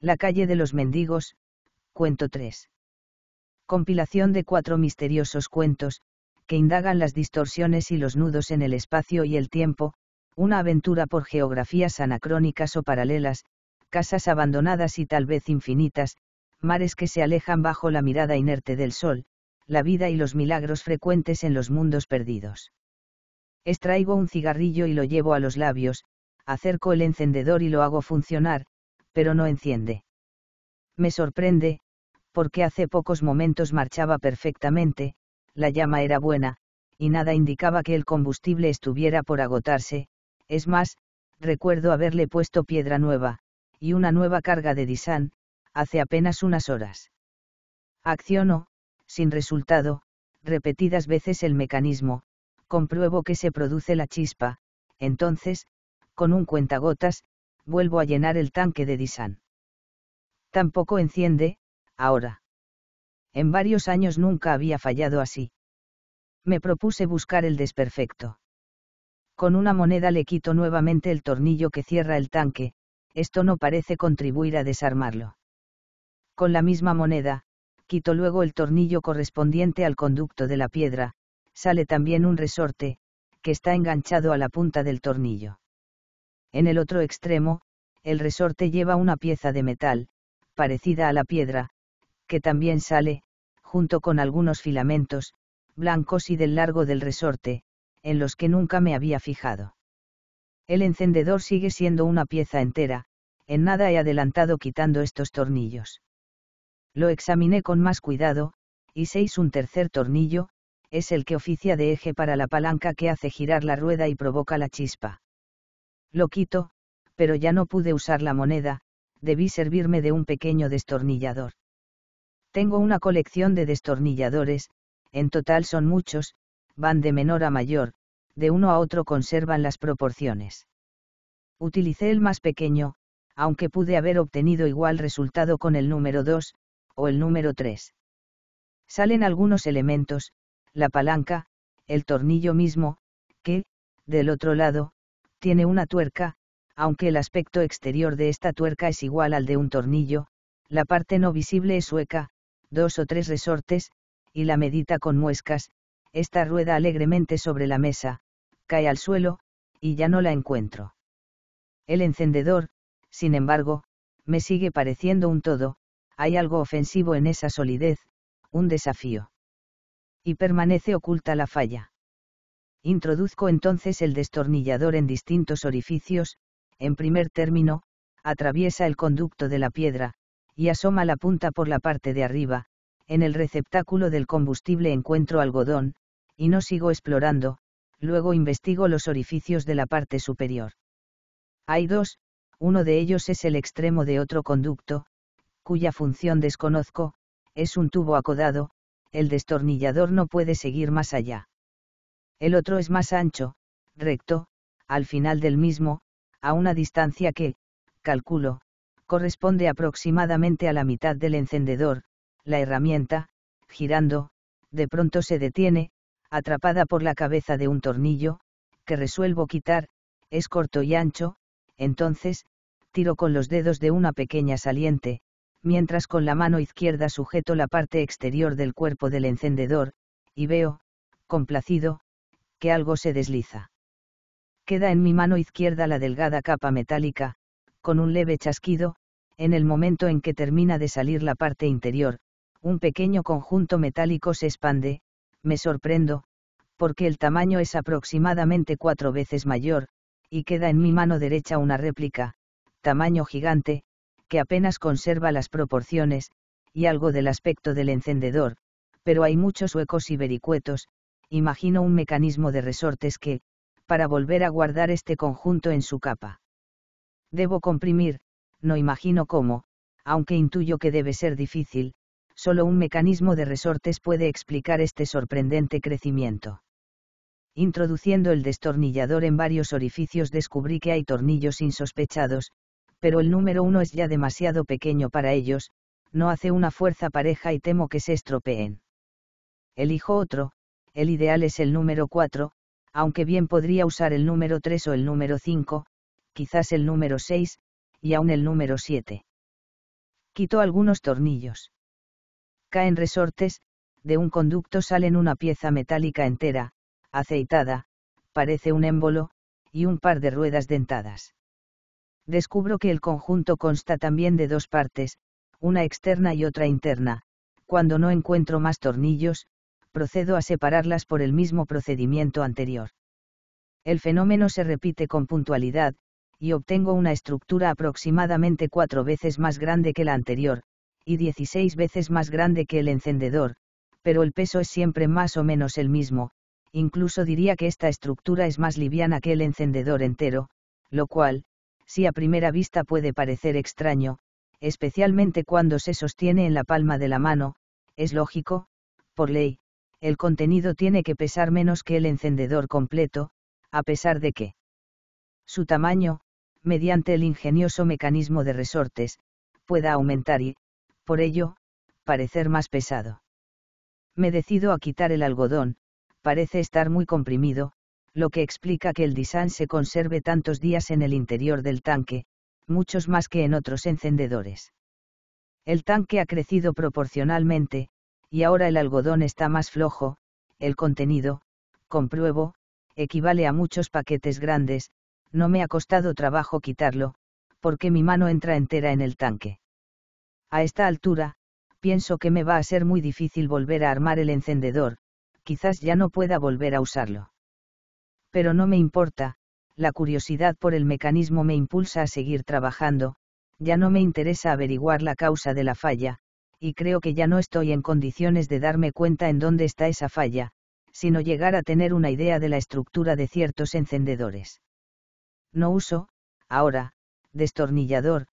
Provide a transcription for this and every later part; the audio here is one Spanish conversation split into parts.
La calle de los mendigos, cuento 3. Compilación de cuatro misteriosos cuentos, que indagan las distorsiones y los nudos en el espacio y el tiempo, una aventura por geografías anacrónicas o paralelas, casas abandonadas y tal vez infinitas, mares que se alejan bajo la mirada inerte del sol, la vida y los milagros frecuentes en los mundos perdidos. Extraigo un cigarrillo y lo llevo a los labios, acerco el encendedor y lo hago funcionar, pero no enciende. Me sorprende, porque hace pocos momentos marchaba perfectamente, la llama era buena, y nada indicaba que el combustible estuviera por agotarse, es más, recuerdo haberle puesto piedra nueva, y una nueva carga de disán, hace apenas unas horas. Acciono, sin resultado, repetidas veces el mecanismo, compruebo que se produce la chispa, entonces, con un cuentagotas, vuelvo a llenar el tanque de disán. Tampoco enciende, ahora. En varios años nunca había fallado así. Me propuse buscar el desperfecto. Con una moneda le quito nuevamente el tornillo que cierra el tanque, esto no parece contribuir a desarmarlo. Con la misma moneda, quito luego el tornillo correspondiente al conducto de la piedra, sale también un resorte, que está enganchado a la punta del tornillo. En el otro extremo, el resorte lleva una pieza de metal, parecida a la piedra, que también sale, junto con algunos filamentos, blancos y del largo del resorte, en los que nunca me había fijado. El encendedor sigue siendo una pieza entera, en nada he adelantado quitando estos tornillos. Lo examiné con más cuidado, y seis un tercer tornillo, es el que oficia de eje para la palanca que hace girar la rueda y provoca la chispa. Lo quito, pero ya no pude usar la moneda, debí servirme de un pequeño destornillador. Tengo una colección de destornilladores, en total son muchos, van de menor a mayor, de uno a otro conservan las proporciones. Utilicé el más pequeño, aunque pude haber obtenido igual resultado con el número 2, o el número 3. Salen algunos elementos, la palanca, el tornillo mismo, que, del otro lado, tiene una tuerca, aunque el aspecto exterior de esta tuerca es igual al de un tornillo, la parte no visible es sueca, dos o tres resortes, y la medita con muescas, esta rueda alegremente sobre la mesa, cae al suelo, y ya no la encuentro. El encendedor, sin embargo, me sigue pareciendo un todo, hay algo ofensivo en esa solidez, un desafío. Y permanece oculta la falla. Introduzco entonces el destornillador en distintos orificios, en primer término, atraviesa el conducto de la piedra, y asoma la punta por la parte de arriba, en el receptáculo del combustible encuentro algodón, y no sigo explorando, luego investigo los orificios de la parte superior. Hay dos, uno de ellos es el extremo de otro conducto, cuya función desconozco, es un tubo acodado, el destornillador no puede seguir más allá. El otro es más ancho, recto, al final del mismo, a una distancia que, calculo, corresponde aproximadamente a la mitad del encendedor, la herramienta, girando, de pronto se detiene, atrapada por la cabeza de un tornillo, que resuelvo quitar, es corto y ancho, entonces, tiro con los dedos de una pequeña saliente, mientras con la mano izquierda sujeto la parte exterior del cuerpo del encendedor, y veo, complacido, algo se desliza. Queda en mi mano izquierda la delgada capa metálica, con un leve chasquido, en el momento en que termina de salir la parte interior, un pequeño conjunto metálico se expande, me sorprendo, porque el tamaño es aproximadamente cuatro veces mayor, y queda en mi mano derecha una réplica, tamaño gigante, que apenas conserva las proporciones, y algo del aspecto del encendedor, pero hay muchos huecos y vericuetos, imagino un mecanismo de resortes que, para volver a guardar este conjunto en su capa. Debo comprimir, no imagino cómo, aunque intuyo que debe ser difícil, solo un mecanismo de resortes puede explicar este sorprendente crecimiento. Introduciendo el destornillador en varios orificios descubrí que hay tornillos insospechados, pero el número uno es ya demasiado pequeño para ellos, no hace una fuerza pareja y temo que se estropeen. Elijo otro, el ideal es el número 4, aunque bien podría usar el número 3 o el número 5, quizás el número 6, y aún el número 7. Quitó algunos tornillos. Caen resortes, de un conducto salen una pieza metálica entera, aceitada, parece un émbolo, y un par de ruedas dentadas. Descubro que el conjunto consta también de dos partes, una externa y otra interna, cuando no encuentro más tornillos, procedo a separarlas por el mismo procedimiento anterior. El fenómeno se repite con puntualidad, y obtengo una estructura aproximadamente cuatro veces más grande que la anterior, y 16 veces más grande que el encendedor, pero el peso es siempre más o menos el mismo, incluso diría que esta estructura es más liviana que el encendedor entero, lo cual, si a primera vista puede parecer extraño, especialmente cuando se sostiene en la palma de la mano, es lógico, por ley, el contenido tiene que pesar menos que el encendedor completo, a pesar de que su tamaño, mediante el ingenioso mecanismo de resortes, pueda aumentar y, por ello, parecer más pesado. Me decido a quitar el algodón, parece estar muy comprimido, lo que explica que el design se conserve tantos días en el interior del tanque, muchos más que en otros encendedores. El tanque ha crecido proporcionalmente, y ahora el algodón está más flojo, el contenido, compruebo, equivale a muchos paquetes grandes, no me ha costado trabajo quitarlo, porque mi mano entra entera en el tanque. A esta altura, pienso que me va a ser muy difícil volver a armar el encendedor, quizás ya no pueda volver a usarlo. Pero no me importa, la curiosidad por el mecanismo me impulsa a seguir trabajando, ya no me interesa averiguar la causa de la falla, y creo que ya no estoy en condiciones de darme cuenta en dónde está esa falla, sino llegar a tener una idea de la estructura de ciertos encendedores. No uso, ahora, destornillador,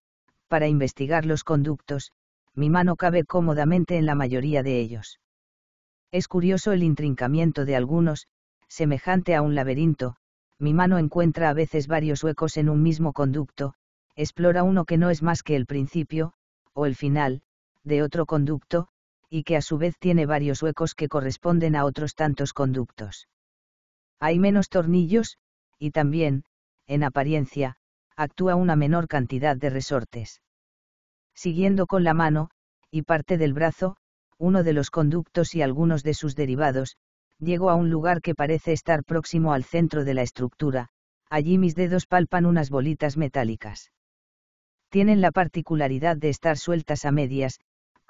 para investigar los conductos, mi mano cabe cómodamente en la mayoría de ellos. Es curioso el intrincamiento de algunos, semejante a un laberinto, mi mano encuentra a veces varios huecos en un mismo conducto, explora uno que no es más que el principio, o el final, de otro conducto, y que a su vez tiene varios huecos que corresponden a otros tantos conductos. Hay menos tornillos, y también, en apariencia, actúa una menor cantidad de resortes. Siguiendo con la mano, y parte del brazo, uno de los conductos y algunos de sus derivados, llego a un lugar que parece estar próximo al centro de la estructura, allí mis dedos palpan unas bolitas metálicas. Tienen la particularidad de estar sueltas a medias,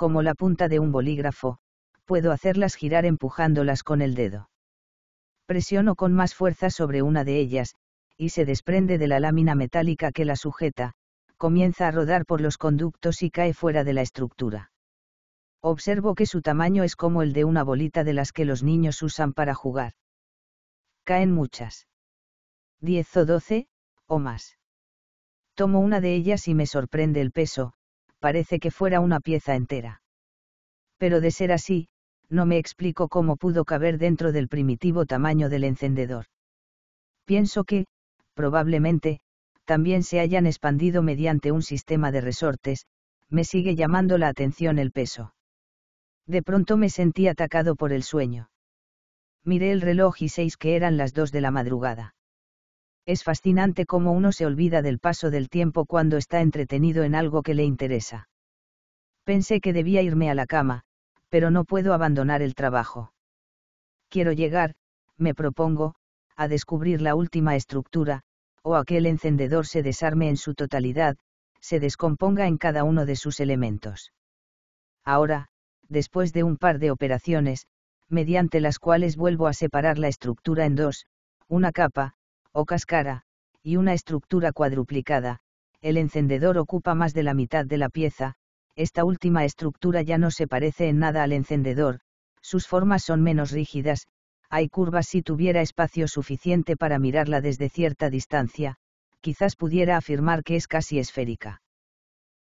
como la punta de un bolígrafo, puedo hacerlas girar empujándolas con el dedo. Presiono con más fuerza sobre una de ellas, y se desprende de la lámina metálica que la sujeta, comienza a rodar por los conductos y cae fuera de la estructura. Observo que su tamaño es como el de una bolita de las que los niños usan para jugar. Caen muchas. Diez o doce, o más. Tomo una de ellas y me sorprende el peso, parece que fuera una pieza entera. Pero de ser así, no me explico cómo pudo caber dentro del primitivo tamaño del encendedor. Pienso que, probablemente, también se hayan expandido mediante un sistema de resortes, me sigue llamando la atención el peso. De pronto me sentí atacado por el sueño. Miré el reloj y seis que eran las dos de la madrugada. Es fascinante cómo uno se olvida del paso del tiempo cuando está entretenido en algo que le interesa. Pensé que debía irme a la cama, pero no puedo abandonar el trabajo. Quiero llegar, me propongo, a descubrir la última estructura, o a que el encendedor se desarme en su totalidad, se descomponga en cada uno de sus elementos. Ahora, después de un par de operaciones, mediante las cuales vuelvo a separar la estructura en dos, una capa, o cáscara, y una estructura cuadruplicada, el encendedor ocupa más de la mitad de la pieza, esta última estructura ya no se parece en nada al encendedor, sus formas son menos rígidas, hay curvas si tuviera espacio suficiente para mirarla desde cierta distancia, quizás pudiera afirmar que es casi esférica.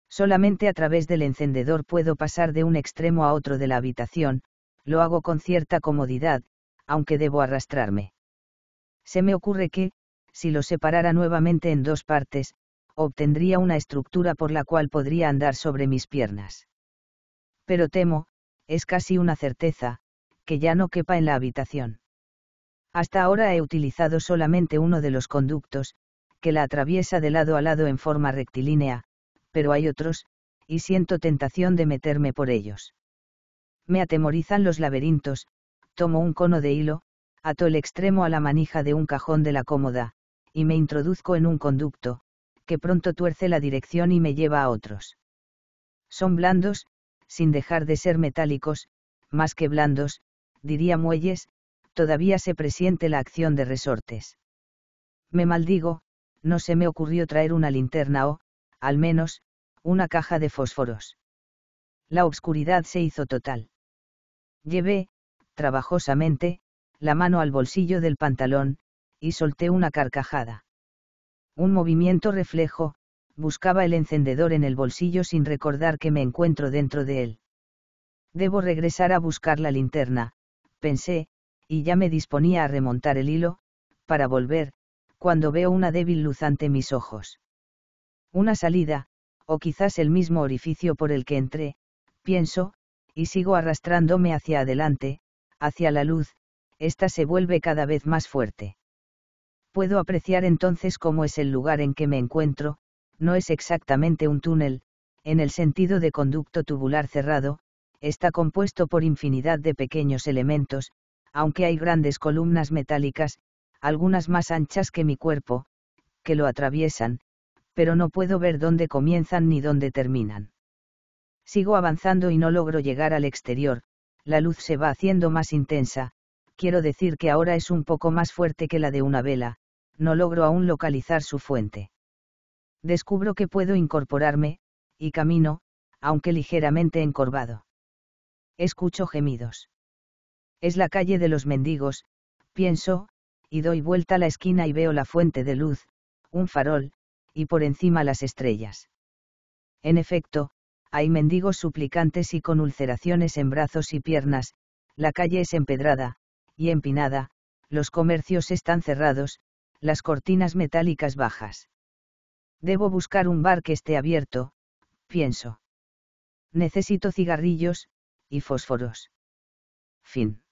Solamente a través del encendedor puedo pasar de un extremo a otro de la habitación, lo hago con cierta comodidad, aunque debo arrastrarme. Se me ocurre que, si lo separara nuevamente en dos partes, obtendría una estructura por la cual podría andar sobre mis piernas. Pero temo, es casi una certeza, que ya no quepa en la habitación. Hasta ahora he utilizado solamente uno de los conductos, que la atraviesa de lado a lado en forma rectilínea, pero hay otros, y siento tentación de meterme por ellos. Me atemorizan los laberintos, tomo un cono de hilo, ato el extremo a la manija de un cajón de la cómoda, y me introduzco en un conducto, que pronto tuerce la dirección y me lleva a otros. Son blandos, sin dejar de ser metálicos, más que blandos, diría Muelles, todavía se presiente la acción de resortes. Me maldigo, no se me ocurrió traer una linterna o, al menos, una caja de fósforos. La obscuridad se hizo total. Llevé, trabajosamente, la mano al bolsillo del pantalón, y solté una carcajada. Un movimiento reflejo, buscaba el encendedor en el bolsillo sin recordar que me encuentro dentro de él. Debo regresar a buscar la linterna, pensé, y ya me disponía a remontar el hilo, para volver, cuando veo una débil luz ante mis ojos. Una salida, o quizás el mismo orificio por el que entré, pienso, y sigo arrastrándome hacia adelante, hacia la luz, esta se vuelve cada vez más fuerte puedo apreciar entonces cómo es el lugar en que me encuentro, no es exactamente un túnel, en el sentido de conducto tubular cerrado, está compuesto por infinidad de pequeños elementos, aunque hay grandes columnas metálicas, algunas más anchas que mi cuerpo, que lo atraviesan, pero no puedo ver dónde comienzan ni dónde terminan. Sigo avanzando y no logro llegar al exterior, la luz se va haciendo más intensa, quiero decir que ahora es un poco más fuerte que la de una vela, no logro aún localizar su fuente. Descubro que puedo incorporarme, y camino, aunque ligeramente encorvado. Escucho gemidos. Es la calle de los mendigos, pienso, y doy vuelta a la esquina y veo la fuente de luz, un farol, y por encima las estrellas. En efecto, hay mendigos suplicantes y con ulceraciones en brazos y piernas, la calle es empedrada, y empinada, los comercios están cerrados, las cortinas metálicas bajas. Debo buscar un bar que esté abierto, pienso. Necesito cigarrillos, y fósforos. Fin.